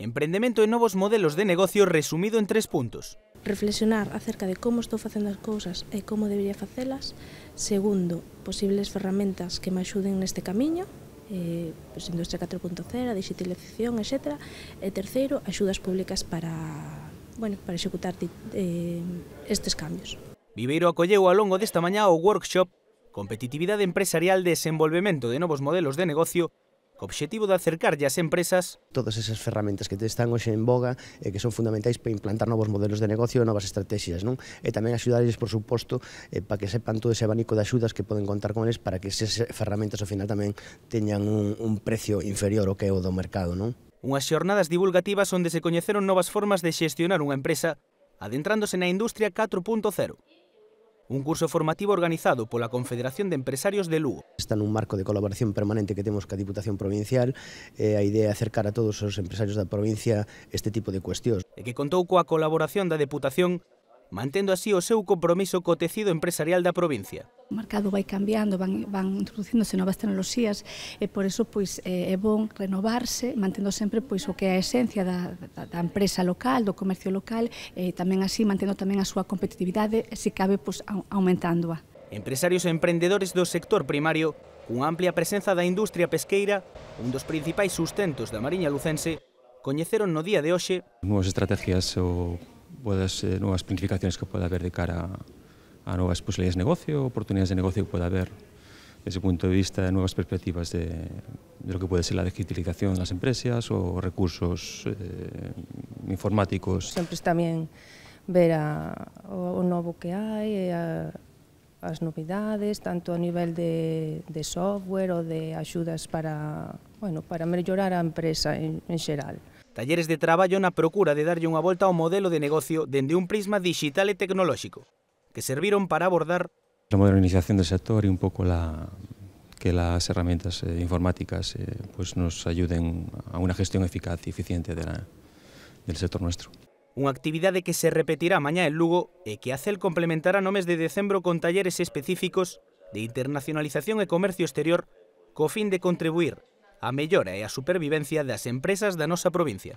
Emprendemento e novos modelos de negocio resumido en tres puntos. Reflexionar acerca de como estou facendo as cousas e como debería facelas. Segundo, posibles ferramentas que me axuden neste camiño, eh, pues, Industria 4.0, digitalización, etc. E terceiro, axudas públicas para, bueno, para executar eh, estes cambios. Viveiro acolleu ao longo desta mañá o workshop Competitividade Empresarial Desenvolvemento de Novos Modelos de Negocio co obxectivo de acercarlle ás empresas todas esas ferramentas que te están hoxe en boga e eh, que son fundamentais para implantar novos modelos de negocio e novas estrategias, non? E tamén axudarles, por suposto, eh, para que sepan todo ese abanico de axudas que poden contar con eles para que esas ferramentas ao final tamén teñan un, un precio inferior ao que é o do mercado, non? Unhas xornadas divulgativas onde se coñeceron novas formas de xestionar unha empresa adentrándose na industria 4.0 un curso formativo organizado pola Confederación de Empresarios de Lugo. Está nun marco de colaboración permanente que temos ca Diputación Provincial, e a idea é acercar a todos os empresarios da provincia este tipo de cuestións. E que contou coa colaboración da Deputación mantendo así o seu compromiso co tecido empresarial da provincia. O mercado vai cambiando, van, van introduciéndose novas tecnoloxías e por eso pois, eh, é bon renovarse, mantendo sempre pois, o que é a esencia da, da, da empresa local, do comercio local, e tamén así mantendo tamén a súa competitividade se cabe pois, aumentándoa. Empresarios e emprendedores do sector primario, cunha amplia presenza da industria pesqueira, un dos principais sustentos da Mariña Lucense, coñeceron no día de hoxe nuevas estrategias o boas eh, novas planificacións que pode haber de cara a, a novas posibilidades de negocio, oportunidades de negocio que pode haber desde o punto de vista de novas perspectivas de, de lo que pode ser a digitalización das empresas ou recursos eh, informáticos. Sempre está bien ver a, o, o novo que hai, eh, a, as novidades, tanto a nivel de, de software ou de axudas para, bueno, para mellorar a empresa en, en xeral. Talleres de traballo na procura de una vuelta a un modelo de negocio desde un prisma digital y e tecnológico, que serviron para abordar la modernización del sector y un poco la que las herramientas eh, informáticas eh, pues nos ayuden a una gestión eficaz y eficiente del sector nuestro. Unha actividade que se repetirá mañana en Lugo y e que el complementar complementará no mes de decembro con talleres específicos de internacionalización y e comercio exterior con fin de contribuir a mellora e a supervivencia das empresas da nosa provincia.